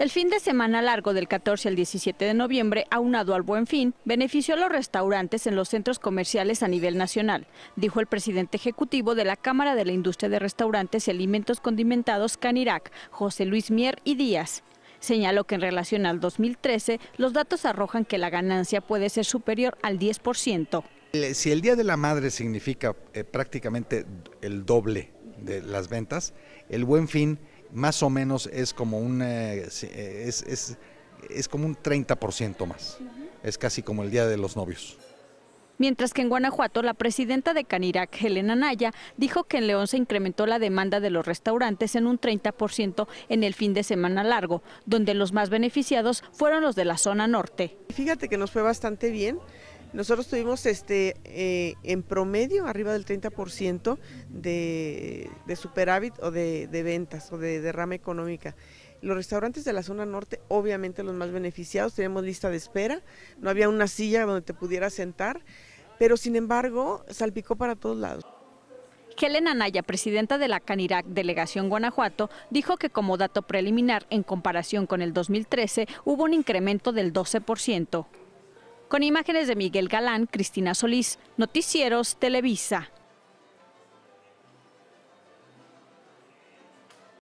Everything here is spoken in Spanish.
El fin de semana largo del 14 al 17 de noviembre, aunado al buen fin, benefició a los restaurantes en los centros comerciales a nivel nacional, dijo el presidente ejecutivo de la Cámara de la Industria de Restaurantes y Alimentos Condimentados Canirac, José Luis Mier y Díaz. Señaló que en relación al 2013, los datos arrojan que la ganancia puede ser superior al 10%. Eh, si el Día de la Madre significa eh, prácticamente el doble de las ventas, el buen fin más o menos es como un, eh, eh, es, como un 30% más. Es casi como el Día de los Novios. Mientras que en Guanajuato, la presidenta de Canirac, Helena Naya, dijo que en León se incrementó la demanda de los restaurantes en un 30% en el fin de semana largo, donde los más beneficiados fueron los de la zona norte. Fíjate que nos fue bastante bien. Nosotros tuvimos este, eh, en promedio arriba del 30% de, de, superávit o de, ventas o de derrama económica. Los restaurantes de la zona norte, obviamente los más beneficiados, teníamos lista de espera, no había una silla donde te pudieras sentar, pero sin embargo salpicó para todos lados. Helen Anaya, presidenta de la Canirac Delegación Guanajuato, dijo que como dato preliminar en comparación con el 2013 hubo un incremento del 12%. Con imágenes de Miguel Galán, Cristina Solís, Noticieros Televisa.